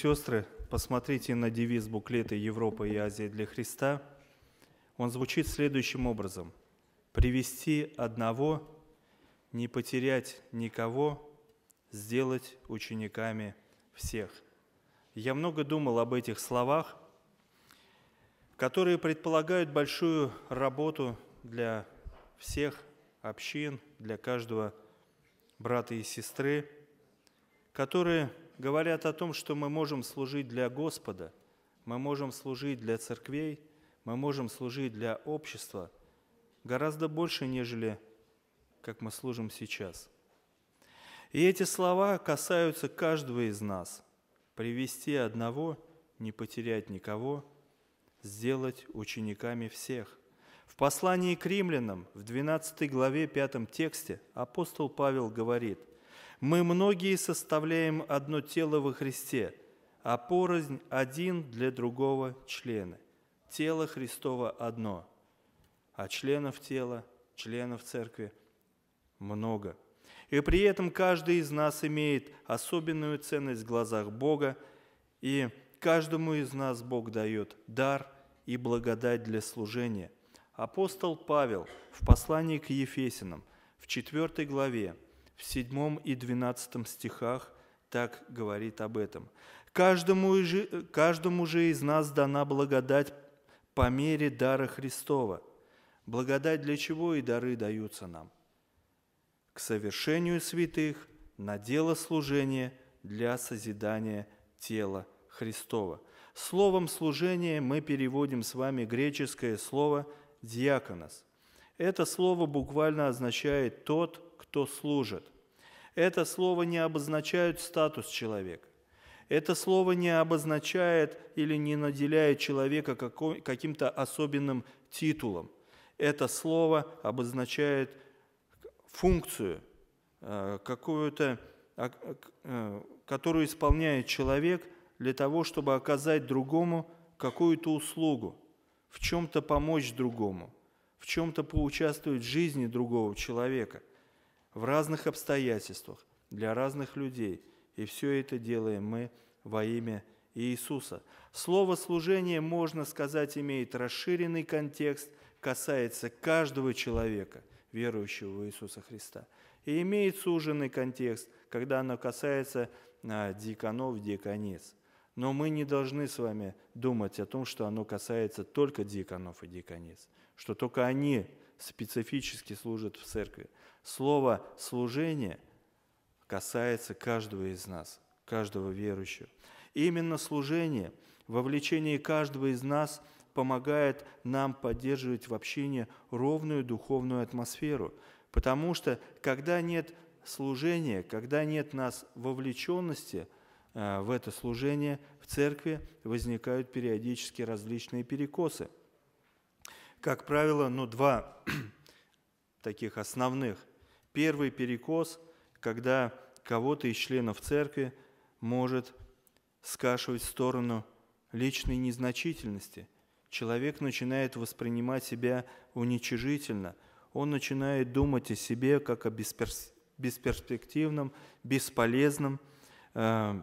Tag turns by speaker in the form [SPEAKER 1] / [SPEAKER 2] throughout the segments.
[SPEAKER 1] сестры, посмотрите на девиз буклета «Европа и Азия для Христа». Он звучит следующим образом. «Привести одного, не потерять никого, сделать учениками всех». Я много думал об этих словах, которые предполагают большую работу для всех общин, для каждого брата и сестры, которые говорят о том, что мы можем служить для Господа, мы можем служить для церквей, мы можем служить для общества гораздо больше, нежели как мы служим сейчас. И эти слова касаются каждого из нас. Привести одного, не потерять никого, сделать учениками всех. В послании к римлянам в 12 главе 5 тексте апостол Павел говорит, мы многие составляем одно тело во Христе, а порознь один для другого члены. Тело Христово одно, а членов тела, членов церкви много. И при этом каждый из нас имеет особенную ценность в глазах Бога, и каждому из нас Бог дает дар и благодать для служения. Апостол Павел в послании к Ефесинам в 4 главе – в седьмом и двенадцатом стихах так говорит об этом. Каждому, же, каждому же из нас дана благодать по мере дара Христова. Благодать для чего и дары даются нам? К совершению святых, на дело служения для созидания тела Христова. Словом служение мы переводим с вами греческое слово «диаконос». Это слово буквально означает «тот, кто служит». Это слово не обозначает статус человека. Это слово не обозначает или не наделяет человека каким-то особенным титулом. Это слово обозначает функцию, э, какую-то, а, э, которую исполняет человек для того, чтобы оказать другому какую-то услугу, в чем-то помочь другому, в чем-то поучаствовать в жизни другого человека – в разных обстоятельствах, для разных людей. И все это делаем мы во имя Иисуса. Слово «служение», можно сказать, имеет расширенный контекст, касается каждого человека, верующего в Иисуса Христа. И имеет суженный контекст, когда оно касается а, диаконов, диаконец. Но мы не должны с вами думать о том, что оно касается только диаконов и диаконец, что только они специфически служит в церкви. Слово «служение» касается каждого из нас, каждого верующего. именно служение, вовлечение каждого из нас помогает нам поддерживать в общине ровную духовную атмосферу, потому что когда нет служения, когда нет нас вовлеченности э, – в это служение в церкви возникают периодически различные перекосы – как правило, ну, два таких основных. Первый перекос, когда кого-то из членов церкви может скашивать в сторону личной незначительности. Человек начинает воспринимать себя уничижительно. Он начинает думать о себе как о бесперс... бесперспективном, бесполезном э,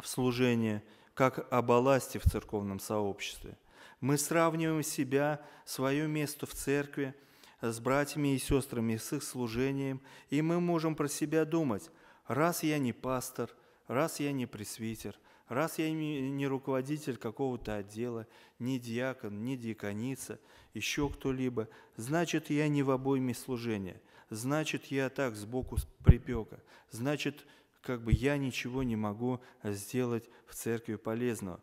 [SPEAKER 1] в служении, как о балласте в церковном сообществе. Мы сравниваем себя, свое место в церкви э, с братьями и сестрами, с их служением, и мы можем про себя думать, раз я не пастор, раз я не пресвитер, раз я не руководитель какого-то отдела, не диакон, не диаконица, еще кто-либо, значит, я не в обойме служения, значит, я так сбоку припека, значит, как бы я ничего не могу сделать в церкви полезного.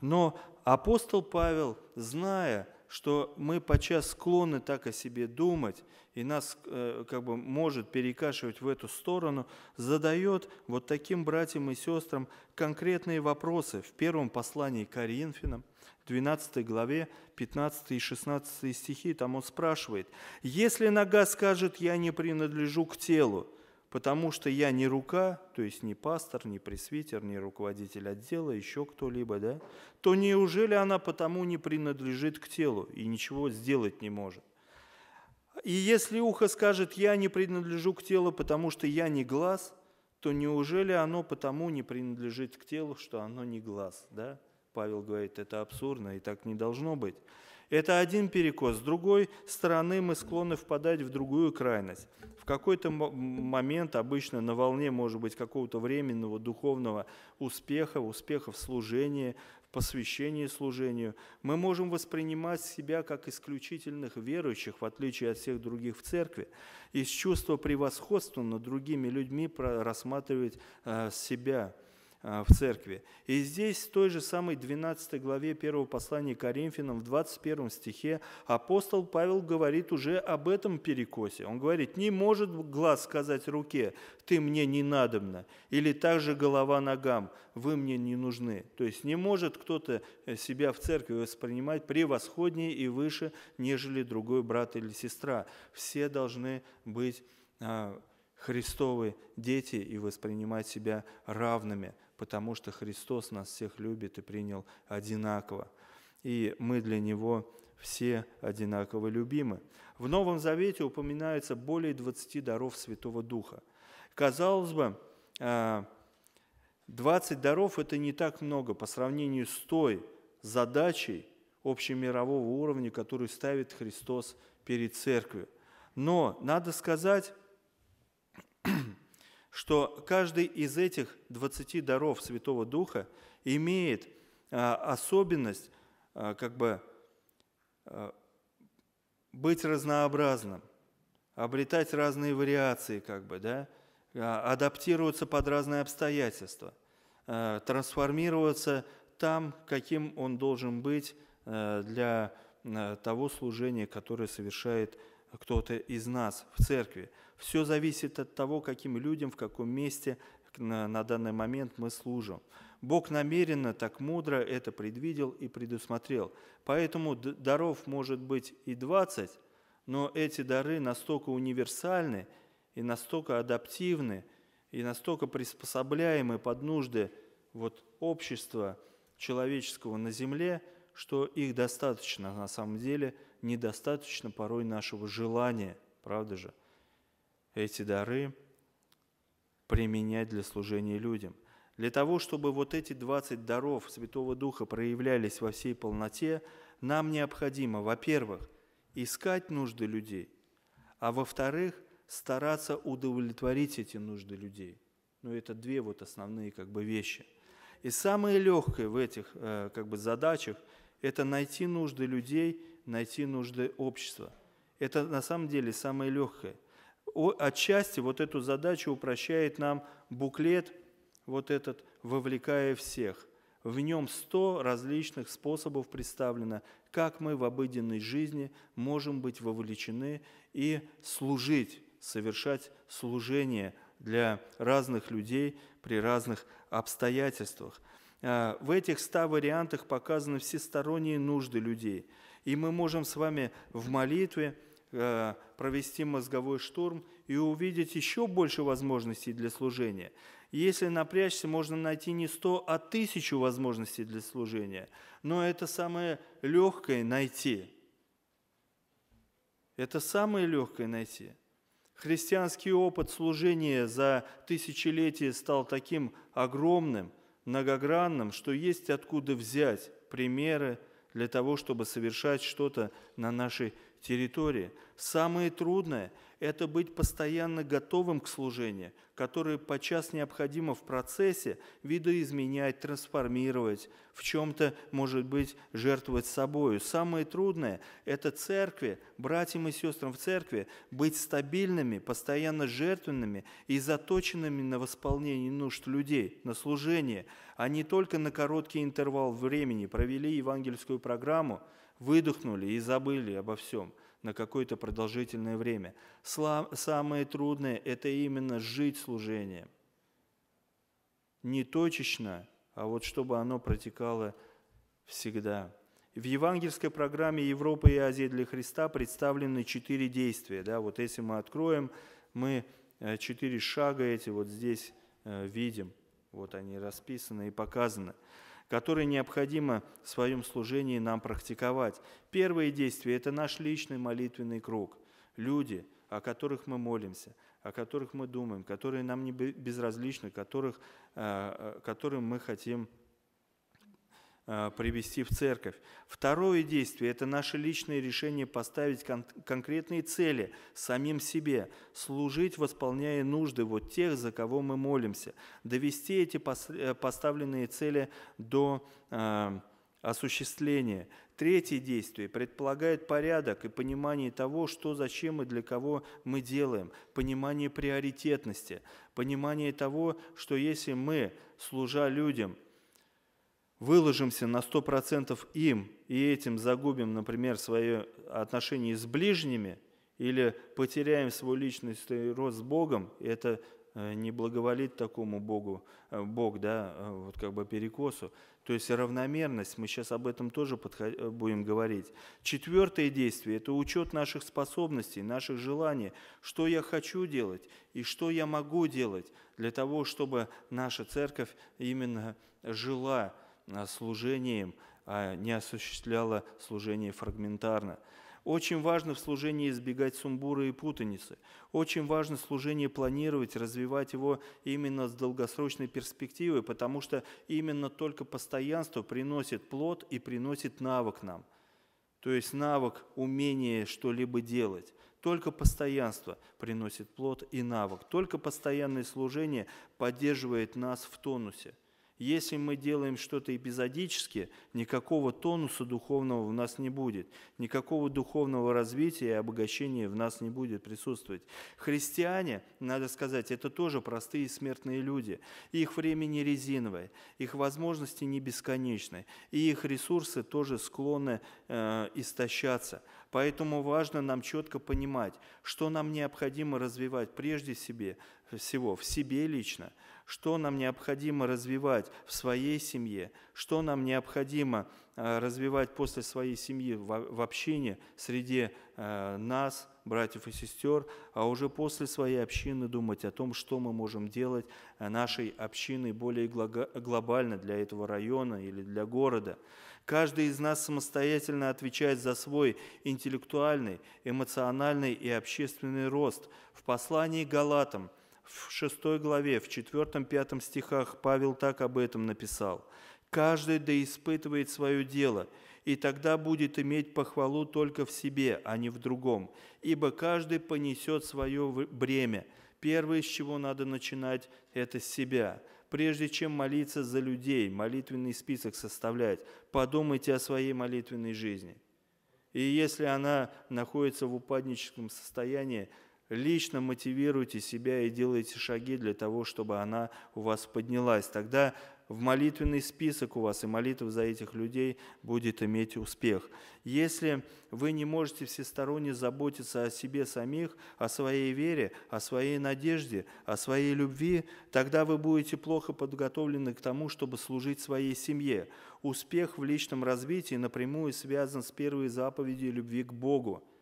[SPEAKER 1] Но апостол Павел, зная, что мы подчас склонны так о себе думать, и нас э, как бы может перекашивать в эту сторону, задает вот таким братьям и сестрам конкретные вопросы в первом послании к Коринфянам, 12 главе, 15 и 16 стихи, там он спрашивает, «Если нога скажет, я не принадлежу к телу, потому что я не рука, то есть не пастор, не пресвитер, не руководитель отдела, еще кто-либо, да, то неужели она потому не принадлежит к телу и ничего сделать не может? И если ухо скажет, я не принадлежу к телу, потому что я не глаз, то неужели оно потому не принадлежит к телу, что оно не глаз, да? Павел говорит, это абсурдно и так не должно быть. Это один перекос. С другой стороны, мы склонны впадать в другую крайность. В какой-то момент, обычно на волне, может быть, какого-то временного духовного успеха, успеха в служении, в посвящении служению, мы можем воспринимать себя как исключительных верующих, в отличие от всех других в церкви, и с чувства превосходства над другими людьми рассматривать э, себя – Э, в церкви. И здесь, в той же самой 12 главе 1 послания Коринфянам, в 21 стихе, апостол Павел говорит уже об этом перекосе. Он говорит, не может глаз сказать руке, ты мне не надобно, или также голова ногам, вы мне не нужны. То есть не может кто-то э, себя в церкви воспринимать превосходнее и выше, нежели другой брат или сестра. Все должны быть а, Христовы дети и воспринимать себя равными – потому что Христос нас всех любит и принял одинаково. И мы для Него все одинаково любимы. В Новом Завете упоминается более 20 даров Святого Духа. Казалось бы, 20 а, даров – это не так много по сравнению с той задачей общемирового уровня, которую ставит Христос перед Церковью. Но надо сказать, что каждый из этих 20 даров Святого Духа имеет а, особенность а, как бы а, быть разнообразным, обретать разные вариации, как бы, да, адаптироваться под разные обстоятельства, трансформироваться там, каким он должен быть для того служения, которое совершает кто-то из нас в церкви. Все зависит от того, каким людям, в каком месте на, данный момент мы служим. Бог намеренно, так мудро это предвидел и предусмотрел. Поэтому даров может быть и 20, но эти дары настолько универсальны и настолько адаптивны, и настолько приспособляемы под нужды вот общества человеческого на земле, что их достаточно на самом деле – недостаточно порой нашего желания, правда же, эти дары применять для служения людям. Для того, чтобы вот эти 20 даров Святого Духа проявлялись во всей полноте, нам необходимо, во-первых, искать нужды людей, а во-вторых, стараться удовлетворить эти нужды людей. Ну, это две вот основные как бы вещи. И самое легкое в этих э, как бы задачах – это найти нужды людей найти нужды общества. Это на самом деле самое легкое. Отчасти вот эту задачу упрощает нам буклет, вот этот «Вовлекая всех». В нем сто различных способов представлено, как мы в обыденной жизни можем быть вовлечены и служить, совершать служение для разных людей при разных обстоятельствах. А, в этих 100 вариантах показаны всесторонние нужды людей – и мы можем с вами в молитве э, провести мозговой штурм и увидеть еще больше возможностей для служения. Если напрячься, можно найти не сто, а тысячу возможностей для служения. Но это самое легкое найти. Это самое легкое найти. Христианский опыт служения за тысячелетие стал таким огромным, многогранным, что есть откуда взять примеры, для того, чтобы совершать что-то на нашей территории. Самое трудное – это быть постоянно готовым к служению, которое подчас необходимо в процессе видоизменять, трансформировать, в чем-то, может быть, жертвовать собою. Самое трудное – это церкви, братьям и сестрам в церкви, быть стабильными, постоянно жертвенными и заточенными на восполнение нужд людей, на служение, а не только на короткий интервал времени. Провели евангельскую программу – выдохнули и забыли обо всем на какое-то продолжительное время. Самое трудное – это именно жить служением. Не точечно, а вот чтобы оно протекало всегда. В евангельской программе Европы и Азии для Христа представлены четыре действия. Да? Вот если мы откроем, мы э, четыре шага эти вот здесь э, видим. Вот они расписаны и показаны которые необходимо в своем служении нам практиковать. Первое действие – это наш личный молитвенный круг. Люди, о которых мы молимся, о которых мы думаем, которые нам не безразличны, которых, э, э, которым мы хотим Э, привести в церковь. Второе действие – это наше личное решение поставить кон- конкретные цели самим себе, служить, восполняя нужды вот тех, за кого мы молимся, довести эти пос- э, поставленные цели до э, осуществления. Третье действие предполагает порядок и понимание того, что, зачем и для кого мы делаем, понимание приоритетности, понимание того, что если мы, служа людям, выложимся на 100% им и этим загубим, например, свои отношения с ближними или потеряем свой личностный рост с Богом, это э, не благоволит такому Богу, э, Бог, да, э, вот как бы перекосу. То есть равномерность, мы сейчас об этом тоже подход, будем говорить. Четвертое действие – это учет наших способностей, наших желаний, что я хочу делать и что я могу делать для того, чтобы наша церковь именно жила, а, служением, а не осуществляла служение фрагментарно. Очень важно в служении избегать сумбура и путаницы. Очень важно служение планировать, развивать его именно с долгосрочной перспективы, потому что именно только постоянство приносит плод и приносит навык нам. То есть навык, умение что-либо делать. Только постоянство приносит плод и навык. Только постоянное служение поддерживает нас в тонусе – если мы делаем что-то эпизодически, никакого тонуса духовного в нас не будет, никакого духовного развития и обогащения в нас не будет присутствовать. Христиане, надо сказать, это тоже простые смертные люди. Их время не резиновое, их возможности не бесконечны, и их ресурсы тоже склонны э, истощаться. Поэтому важно нам четко понимать, что нам необходимо развивать прежде себе, всего в себе лично – что нам необходимо развивать в своей семье, что нам необходимо э, развивать после своей семьи в общине, среди э, нас, братьев и сестер, а уже после своей общины думать о том, что мы можем делать э, нашей общиной более глобально для этого района или для города. Каждый из нас самостоятельно отвечает за свой интеллектуальный, эмоциональный и общественный рост. В послании Галатам – в 6 главе, в 4-5 стихах Павел так об этом написал. «Каждый да испытывает свое дело, и тогда будет иметь похвалу только в себе, а не в другом, ибо каждый понесет свое бремя. Первое, с чего надо начинать, это с себя. Прежде чем молиться за людей, молитвенный список составлять, подумайте о своей молитвенной жизни». И если она находится в упадническом состоянии, лично мотивируйте себя и делайте шаги для того, чтобы она у вас поднялась. Тогда в молитвенный список у вас, и молитва за этих людей будет иметь успех. Если вы не можете всесторонне заботиться о себе самих, о своей вере, о своей надежде, о своей любви, тогда вы будете плохо подготовлены к тому, чтобы служить своей семье. Успех в личном развитии напрямую связан с первой заповедью любви к Богу –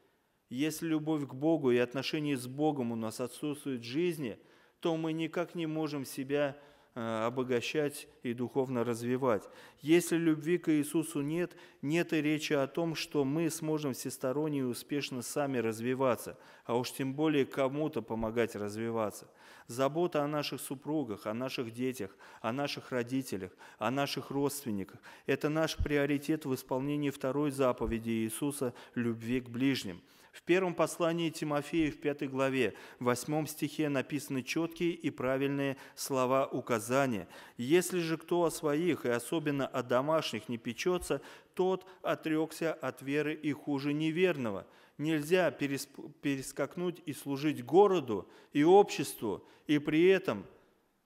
[SPEAKER 1] если любовь к Богу и отношения с Богом у нас отсутствуют в жизни, то мы никак не можем себя э, обогащать и духовно развивать. Если любви к Иисусу нет, нет и речи о том, что мы сможем всесторонне и успешно сами развиваться, а уж тем более кому-то помогать развиваться. Забота о наших супругах, о наших детях, о наших родителях, о наших родственниках – это наш приоритет в исполнении второй заповеди Иисуса – любви к ближним – в первом послании Тимофея в пятой главе, в восьмом стихе написаны четкие и правильные слова указания. «Если же кто о своих, и особенно о домашних, не печется, тот отрекся от веры и хуже неверного» нельзя перескакнуть и служить городу и обществу, и при этом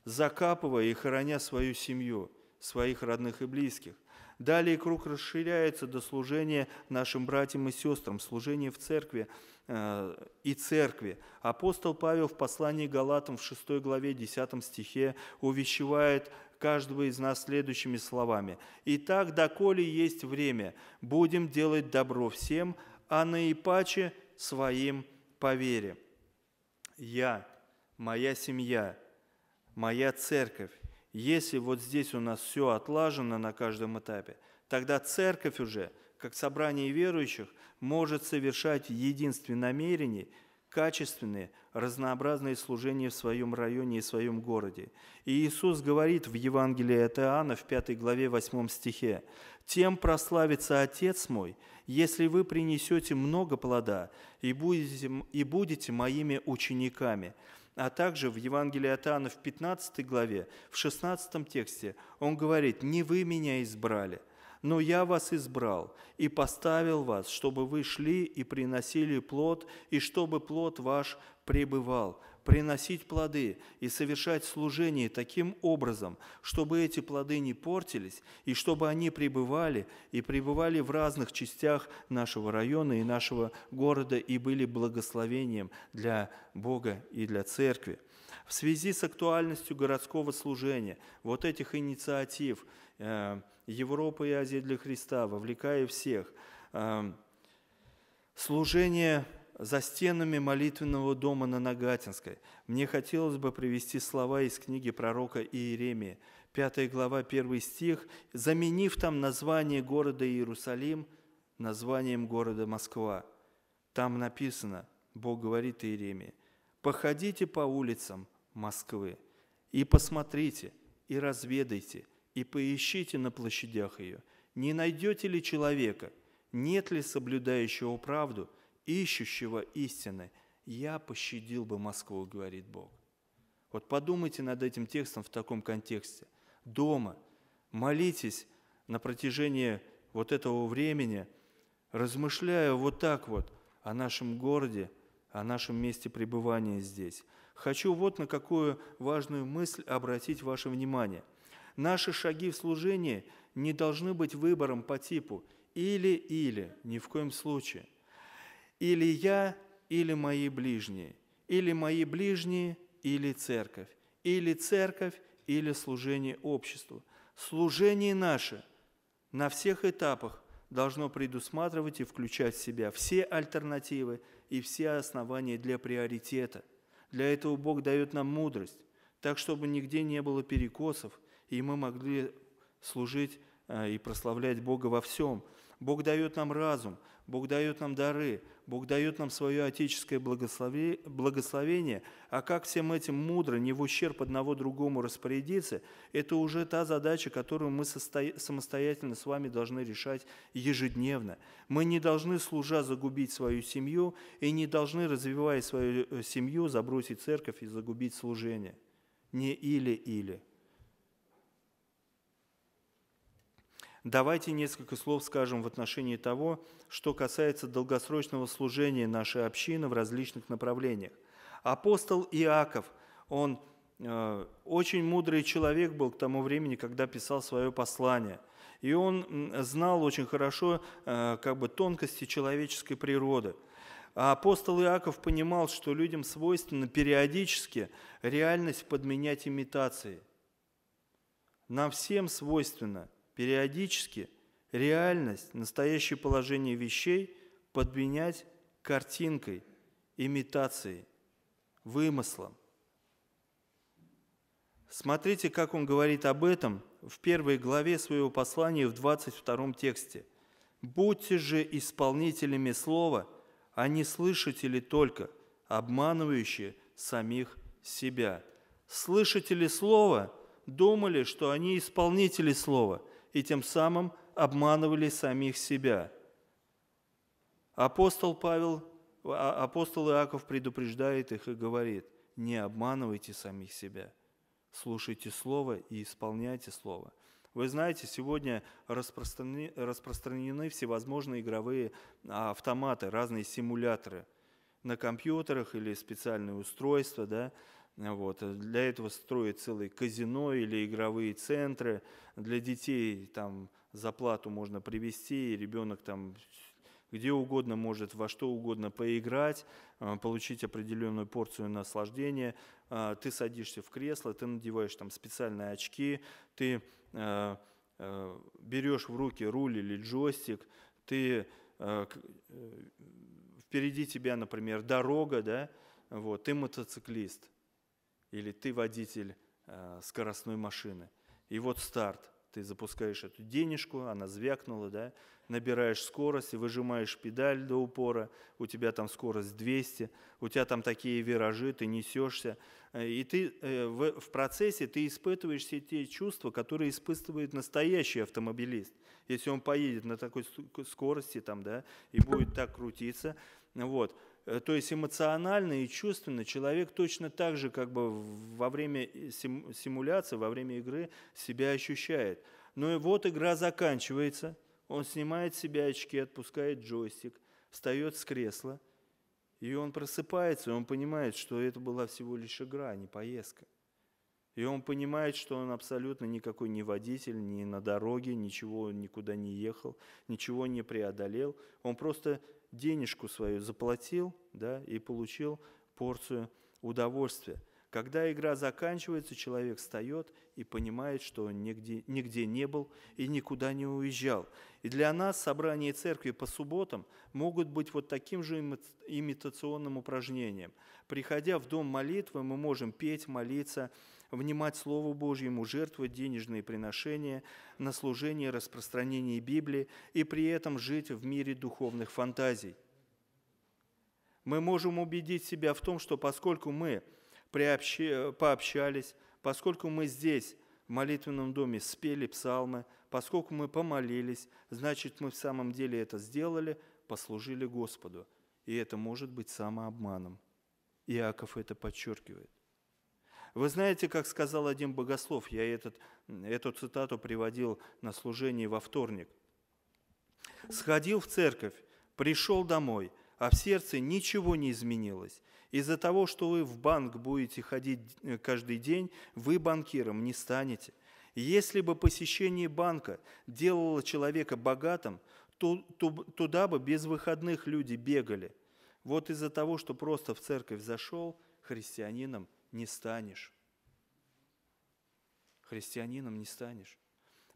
[SPEAKER 1] закапывая и хороня свою семью, своих родных и близких. Далее круг расширяется до служения нашим братьям и сестрам, служения в церкви э, и церкви. Апостол Павел в послании Галатам в 6 главе 10 стихе увещевает каждого из нас следующими словами. «Итак, доколе есть время, будем делать добро всем, а наипаче своим по вере». Я, моя семья, моя церковь, если вот здесь у нас все отлажено на каждом этапе, тогда церковь уже, как собрание верующих, может совершать в единстве намерений качественные, разнообразные служения в своем районе и своем городе. И Иисус говорит в Евангелии от Иоанна в 5 главе 8 стихе, «Тем прославится Отец мой, если вы принесете много плода и будете, и будете моими учениками, а также в Евангелии от Иоанна в 15 главе, в 16 тексте он говорит, «Не вы меня избрали, но я вас избрал и поставил вас, чтобы вы шли и приносили плод, и чтобы плод ваш пребывал, приносить плоды и совершать служение таким образом, чтобы эти плоды не портились и чтобы они пребывали и пребывали в разных частях нашего района и нашего города и были благословением для Бога и для Церкви. В связи с актуальностью городского служения, вот этих инициатив э, Европа и Азии для Христа, вовлекая всех, э, служение – за стенами молитвенного дома на Нагатинской. Мне хотелось бы привести слова из книги пророка Иеремии, 5 глава, 1 стих, заменив там название города Иерусалим названием города Москва. Там написано, Бог говорит Иеремии, «Походите по улицам Москвы и посмотрите, и разведайте, и поищите на площадях ее, не найдете ли человека, нет ли соблюдающего правду – ищущего истины, я пощадил бы Москву, говорит Бог. Вот подумайте над этим текстом в таком контексте. Дома молитесь на протяжении вот этого времени, размышляя вот так вот о нашем городе, о нашем месте пребывания здесь. Хочу вот на какую важную мысль обратить ваше внимание. Наши шаги в служении не должны быть выбором по типу «или-или», ни в коем случае – или я, или мои ближние, или мои ближние, или церковь, или церковь, или служение обществу. Служение наше на всех этапах должно предусматривать и включать в себя все альтернативы и все основания для приоритета. Для этого Бог дает нам мудрость, так чтобы нигде не было перекосов, и мы могли служить э, и прославлять Бога во всем. Бог дает нам разум, Бог дает нам дары, Бог дает нам свое отеческое благословение, а как всем этим мудро, не в ущерб одного другому распорядиться, это уже та задача, которую мы самостоятельно с вами должны решать ежедневно. Мы не должны, служа, загубить свою семью и не должны, развивая свою э, семью, забросить церковь и загубить служение. Не или-или. Давайте несколько слов скажем в отношении того, что касается долгосрочного служения нашей общины в различных направлениях. Апостол Иаков, он э, очень мудрый человек был к тому времени, когда писал свое послание. И он знал очень хорошо э, как бы тонкости человеческой природы. А апостол Иаков понимал, что людям свойственно периодически реальность подменять имитацией. Нам всем свойственно – периодически реальность, настоящее положение вещей подменять картинкой, имитацией, вымыслом. Смотрите, как он говорит об этом в первой главе своего послания в 22 тексте. «Будьте же исполнителями слова, а не слышатели только, обманывающие самих себя». Слышатели слова думали, что они исполнители слова, и тем самым обманывали самих себя. Апостол Павел, а, апостол Иаков предупреждает их и говорит, не обманывайте самих себя, слушайте Слово и исполняйте Слово. Вы знаете, сегодня распространены, распространены всевозможные игровые а, автоматы, разные симуляторы на компьютерах или специальные устройства, да, вот. Э, для этого строят целые казино или игровые центры. Для детей там заплату можно привести, и ребенок там где угодно может во что угодно поиграть, э, получить определенную порцию наслаждения. Э, ты садишься в кресло, ты надеваешь там специальные очки, ты берешь в руки руль или джойстик, ты впереди тебя, например, дорога, да, вот, ты мотоциклист – или ты водитель э, скоростной машины. И вот старт. Ты запускаешь эту денежку, она звякнула, да, набираешь скорость, выжимаешь педаль до упора, у тебя там скорость 200, у тебя там такие виражи, ты несешься. Э, и ты э, в, в процессе ты испытываешь все те чувства, которые испытывает настоящий автомобилист. Если он поедет на такой скорости там, да, и будет так крутиться, вот, Э, то есть эмоционально и чувственно человек точно так же как бы во время э, симуляции, во время игры себя ощущает. Ну и вот игра заканчивается, он снимает с себя очки, отпускает джойстик, встает с кресла, и он просыпается, и он понимает, что это была всего лишь игра, а не поездка. И он понимает, что он абсолютно никакой не водитель, ни на дороге, ничего никуда не ехал, ничего не преодолел. Он просто денежку свою заплатил да, и получил порцию удовольствия. Когда игра заканчивается, человек встает и понимает, что он нигде, нигде не был и никуда не уезжал. И для нас собрание церкви по субботам могут быть вот таким же имитационным упражнением. Приходя в дом молитвы, мы можем петь, молиться, внимать Слову Божьему, жертвовать денежные приношения на служение распространение Библии и при этом жить в мире духовных фантазий. Мы можем убедить себя в том, что поскольку мы приобщи, пообщались, поскольку мы здесь, в молитвенном доме, спели псалмы, поскольку мы помолились, значит, мы в самом деле это сделали, послужили Господу. И это может быть самообманом. Иаков это подчеркивает. Вы знаете, как сказал один богослов, я этот, эту цитату приводил на служении во вторник. «Сходил в церковь, пришел домой, а в сердце ничего не изменилось. Из-за того, что вы в банк будете ходить э, каждый день, вы банкиром не станете. Если бы посещение банка делало человека богатым, то, то, туда бы без выходных люди бегали. Вот из-за того, что просто в церковь зашел, христианином не станешь. Христианином не станешь.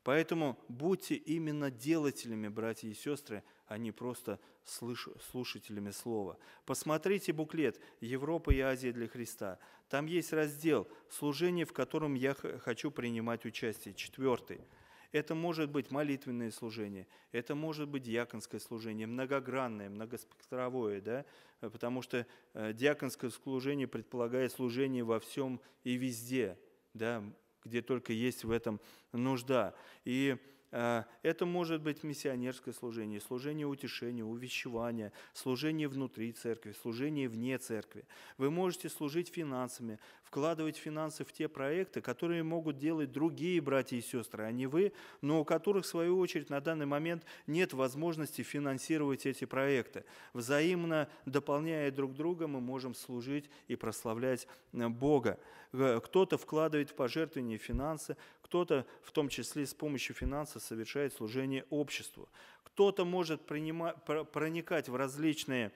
[SPEAKER 1] Поэтому будьте именно делателями, братья и сестры, а не просто слушателями слова. Посмотрите буклет «Европа и Азия для Христа». Там есть раздел «Служение, в котором я хочу принимать участие». Четвертый – это может быть молитвенное служение, это может быть диаконское служение, многогранное, многоспектровое, да? Э, потому что э, диаконское служение предполагает служение во всем и везде, да? где только есть в этом нужда. И э, это может быть миссионерское служение, служение утешения, увещевания, служение внутри церкви, служение вне церкви. Вы можете служить финансами, вкладывать финансы в те проекты, которые могут делать другие братья и сестры, а не вы, но у которых, в свою очередь, на данный момент нет возможности финансировать эти проекты. Взаимно дополняя друг друга, мы можем служить и прославлять э, Бога. Э, кто-то вкладывает в пожертвования финансы, кто-то, в том числе с помощью финансов, совершает служение обществу. Кто-то может проникать в различные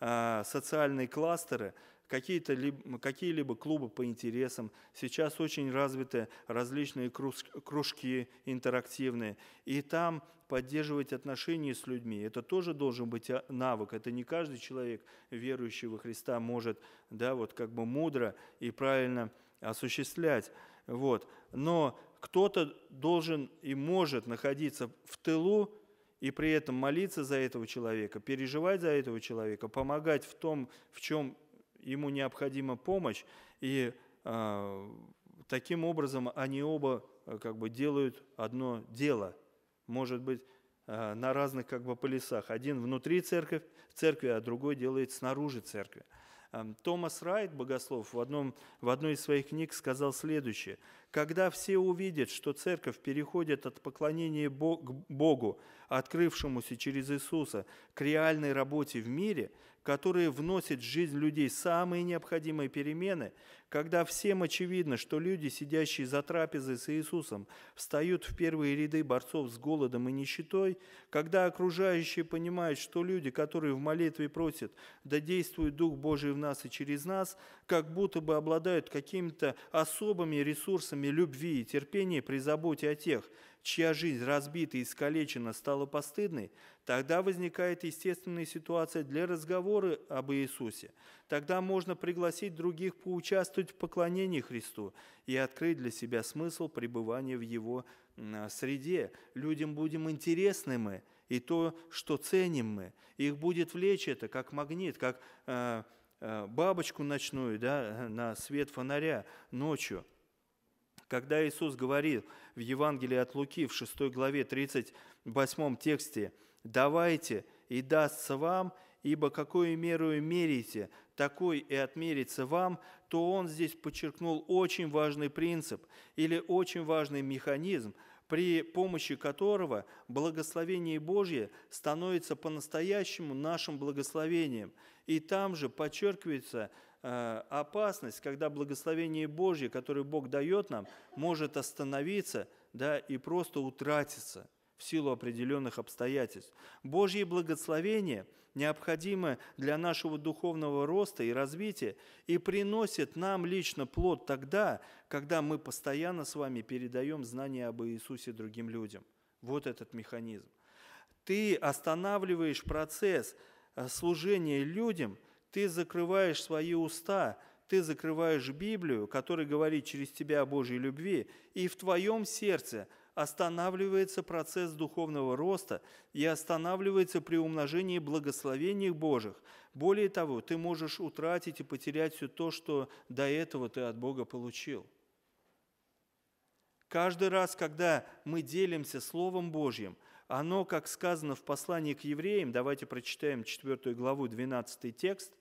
[SPEAKER 1] э, социальные кластеры, какие-то, какие-либо клубы по интересам. Сейчас очень развиты различные кружки интерактивные. И там поддерживать отношения с людьми. Это тоже должен быть а, навык. Это не каждый человек, верующий во Христа, может да, вот как бы мудро и правильно осуществлять. Вот. Но кто-то должен и может находиться в тылу и при этом молиться за этого человека, переживать за этого человека, помогать в том, в чем ему необходима помощь, и э, таким образом они оба э, как бы делают одно дело. Может быть, э, на разных как бы полисах. Один внутри церкви, церкви, а другой делает снаружи церкви. Эм, Томас Райт, богослов, в, одном, в одной из своих книг сказал следующее. «Когда все увидят, что церковь переходит от поклонения Богу, открывшемуся через Иисуса, к реальной работе в мире – которые вносят в жизнь людей самые необходимые перемены, когда всем очевидно, что люди, сидящие за трапезой с Иисусом, встают в первые ряды борцов с голодом и нищетой, когда окружающие понимают, что люди, которые в молитве просят, да действует Дух Божий в нас и через нас, как будто бы обладают какими-то особыми ресурсами любви и терпения при заботе о тех, чья жизнь разбита и искалечена, стала постыдной, тогда возникает естественная ситуация для разговора об Иисусе. Тогда можно пригласить других поучаствовать в поклонении Христу и открыть для себя смысл пребывания в Его э, среде. Людям будем интересны мы, и то, что ценим мы. Их будет влечь это, как магнит, как э, э, бабочку ночную да, на свет фонаря ночью – когда Иисус говорил в Евангелии от Луки в 6 главе 38 тексте «Давайте, и дастся вам, ибо какую меру мерите, такой и отмерится вам», то он здесь подчеркнул очень важный принцип или очень важный механизм – при помощи которого благословение Божье становится по-настоящему нашим благословением. И там же подчеркивается э, опасность, когда благословение Божье, которое Бог дает нам, может остановиться да, и просто утратиться – в силу определенных обстоятельств. Божье благословение необходимо для нашего духовного роста и развития и приносит нам лично плод тогда, когда мы постоянно с вами передаем знания об Иисусе другим людям. Вот этот механизм. Ты останавливаешь процесс э, служения людям, ты закрываешь свои уста, ты закрываешь Библию, которая говорит через тебя о Божьей любви, и в твоем сердце – останавливается процесс духовного роста и останавливается при умножении благословений Божьих. Более того, ты можешь утратить и потерять все то, что до этого ты от Бога получил. Каждый раз, когда мы делимся Словом Божьим, оно, как сказано в послании к евреям, давайте прочитаем 4 главу, 12 текст,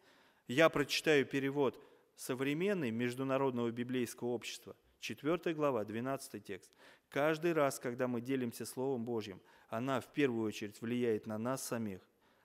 [SPEAKER 1] я прочитаю перевод современный Международного библейского общества – 4 глава, 12 текст. Каждый раз, когда мы делимся Словом Божьим, она в первую очередь влияет на нас самих,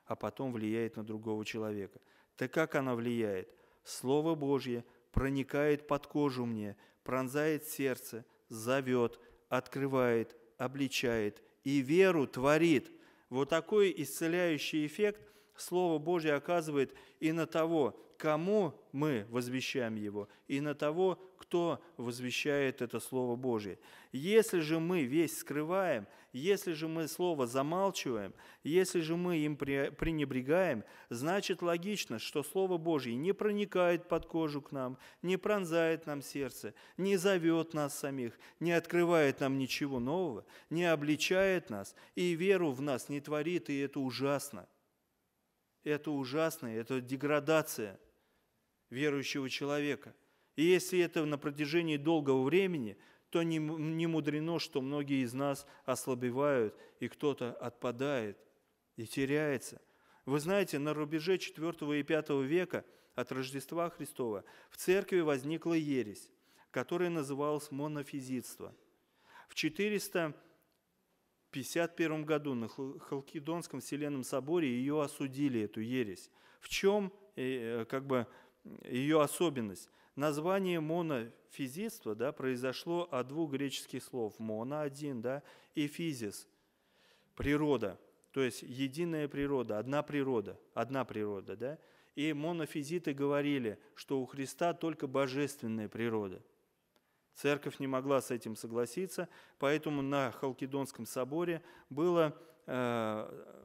[SPEAKER 1] а потом влияет на другого человека. Так как она влияет? Слово Божье проникает под кожу мне, пронзает сердце, зовет, открывает, обличает и веру творит. Вот такой исцеляющий эффект Слово Божье оказывает и на того, кому мы возвещаем его, и на того, кто возвещает это Слово Божье. Если же мы весь скрываем, если же мы Слово замалчиваем, если же мы им пренебрегаем, значит логично, что Слово Божье не проникает под кожу к нам, не пронзает нам сердце, не зовет нас самих, не открывает нам ничего нового, не обличает нас, и веру в нас не творит, и это ужасно. Это ужасно, это деградация – верующего человека. И если это на протяжении долгого времени, то не, не мудрено, что многие из нас ослабевают, и кто-то отпадает и теряется. Вы знаете, на рубеже IV и V века от Рождества Христова в церкви возникла ересь, которая называлась монофизитство. В 451 году на Халкидонском Вселенном соборе ее осудили, эту ересь. В чем э, э, как бы ее особенность. Название монофизитства да, произошло от двух греческих слов. Моно – один, да, и физис – природа. То есть единая природа, одна природа, одна природа, да. И монофизиты говорили, что у Христа только божественная природа. Церковь не могла с этим согласиться, поэтому на Халкидонском соборе было э,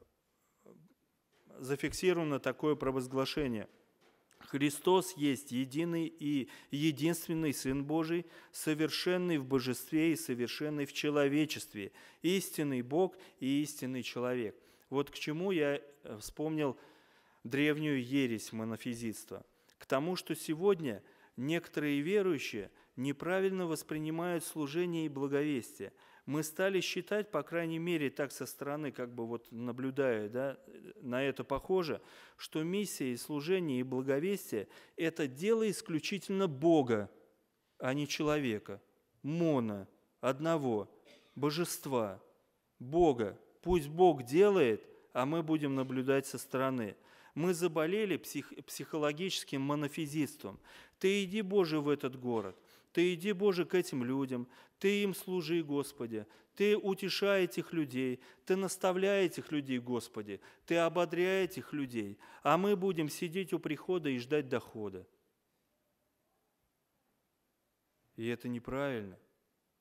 [SPEAKER 1] зафиксировано такое провозглашение – Христос есть единый и единственный Сын Божий, совершенный в божестве и совершенный в человечестве, истинный Бог и истинный человек. Вот к чему я э, вспомнил древнюю ересь монофизитства. К тому, что сегодня некоторые верующие неправильно воспринимают служение и благовестие – мы стали считать, по крайней мере, так со стороны, как бы вот наблюдая, да, на это похоже, что миссия и служение и благовестие – это дело исключительно Бога, а не человека, мона, одного, божества, Бога. Пусть Бог делает, а мы будем наблюдать со стороны мы заболели псих, психологическим монофизитством. Ты иди, Боже, в этот город, ты иди, Боже, к этим людям, ты им служи, Господи. Ты утешай этих людей. Ты наставляй этих людей, Господи. Ты ободряй этих людей. А мы будем сидеть у прихода и ждать дохода. И это неправильно.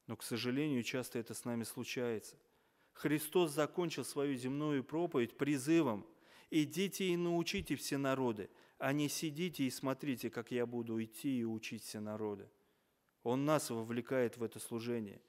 [SPEAKER 1] Но, к сожалению, часто это с нами случается. Христос закончил свою земную проповедь призывом «Идите и научите все народы, а не сидите и смотрите, как я буду идти и учить все народы». Он нас вовлекает в это служение.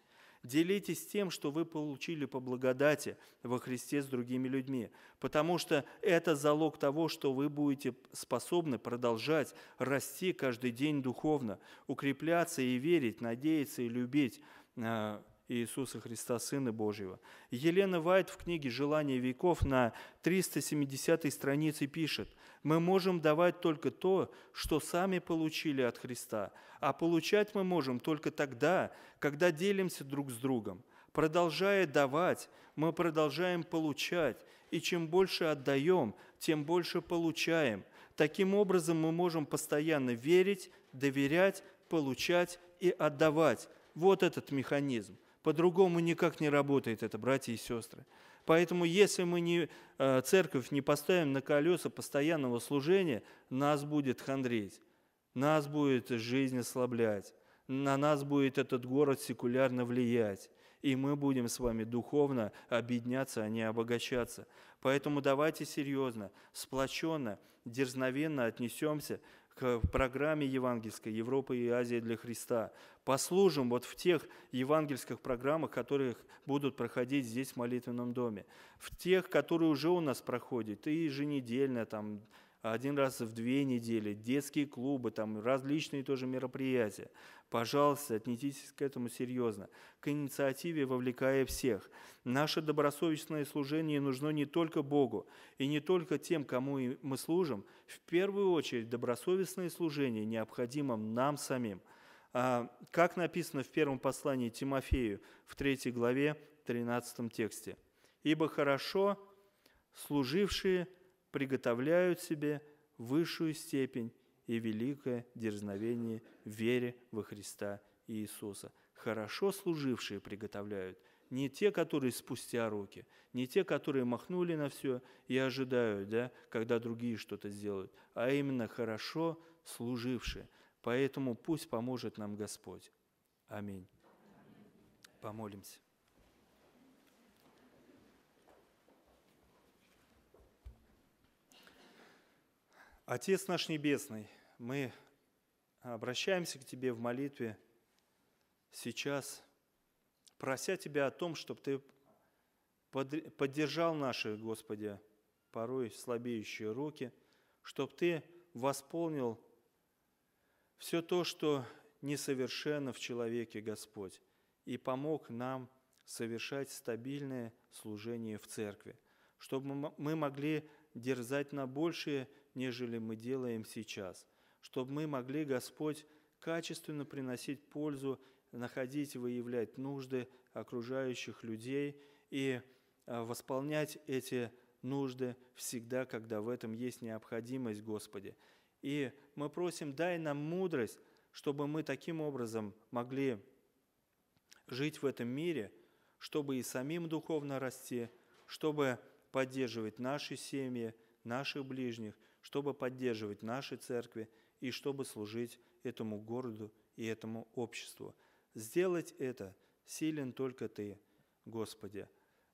[SPEAKER 1] Делитесь тем, что вы получили по благодати во Христе с другими людьми, потому что это залог того, что вы будете способны продолжать расти каждый день духовно, укрепляться и верить, надеяться и любить, а, Иисуса Христа, Сына Божьего. Елена Вайт в книге «Желание веков» на 370 странице пишет, «Мы можем давать только то, что сами получили от Христа, а получать мы можем только тогда, когда делимся друг с другом. Продолжая давать, мы продолжаем получать, и чем больше отдаем, тем больше получаем. Таким образом мы можем постоянно верить, доверять, получать и отдавать. Вот этот механизм – по-другому никак не работает это, братья и сестры. Поэтому если мы не, э, церковь не поставим на колеса постоянного служения, нас будет хандрить, нас будет жизнь ослаблять, на нас будет этот город секулярно влиять и мы будем с вами духовно объединяться, а не обогащаться. Поэтому давайте серьезно, сплоченно, дерзновенно отнесемся к программе евангельской «Европа и Азия для Христа». Послужим вот в тех евангельских программах, которые будут проходить здесь в молитвенном доме. В тех, которые уже у нас проходят, и еженедельно, там, один раз в две недели, детские клубы, там различные тоже мероприятия. Пожалуйста, отнеситесь к этому серьезно. К инициативе вовлекая всех. Наше добросовестное служение нужно не только Богу и не только тем, кому мы служим. В первую очередь добросовестное служение необходимо нам самим. А, как написано в первом послании Тимофею в 3 главе 13 тексте. «Ибо хорошо служившие приготовляют себе высшую степень и великое дерзновение в вере во Христа Иисуса. Хорошо служившие приготовляют, не те, которые спустя руки, не те, которые махнули на все и ожидают, да, когда другие что-то сделают, а именно хорошо служившие. Поэтому пусть поможет нам Господь. Аминь. Помолимся. Отец наш Небесный, мы обращаемся к Тебе в молитве сейчас, прося Тебя о том, чтобы Ты поддержал наши, Господи, порой слабеющие руки, чтобы Ты восполнил все то, что несовершенно в человеке, Господь, и помог нам совершать стабильное служение в церкви, чтобы мы могли дерзать на большее, нежели мы делаем сейчас чтобы мы могли, Господь, качественно приносить пользу, находить и выявлять нужды окружающих людей и а, восполнять эти нужды всегда, когда в этом есть необходимость, Господи. И мы просим, дай нам мудрость, чтобы мы таким образом могли жить в этом мире, чтобы и самим духовно расти, чтобы поддерживать наши семьи, наших ближних, чтобы поддерживать наши церкви – и чтобы служить этому городу и этому обществу. Сделать это силен только Ты, Господи.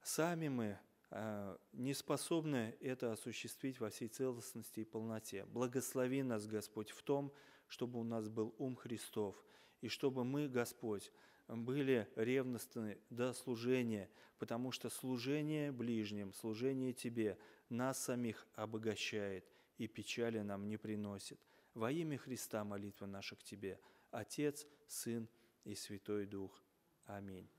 [SPEAKER 1] Сами мы а, не способны это осуществить во всей целостности и полноте. Благослови нас, Господь, в том, чтобы у нас был ум Христов, и чтобы мы, Господь, были ревностны до служения, потому что служение ближним, служение Тебе нас самих обогащает и печали нам не приносит. Во имя Христа молитва наша к Тебе, Отец, Сын и Святой Дух. Аминь.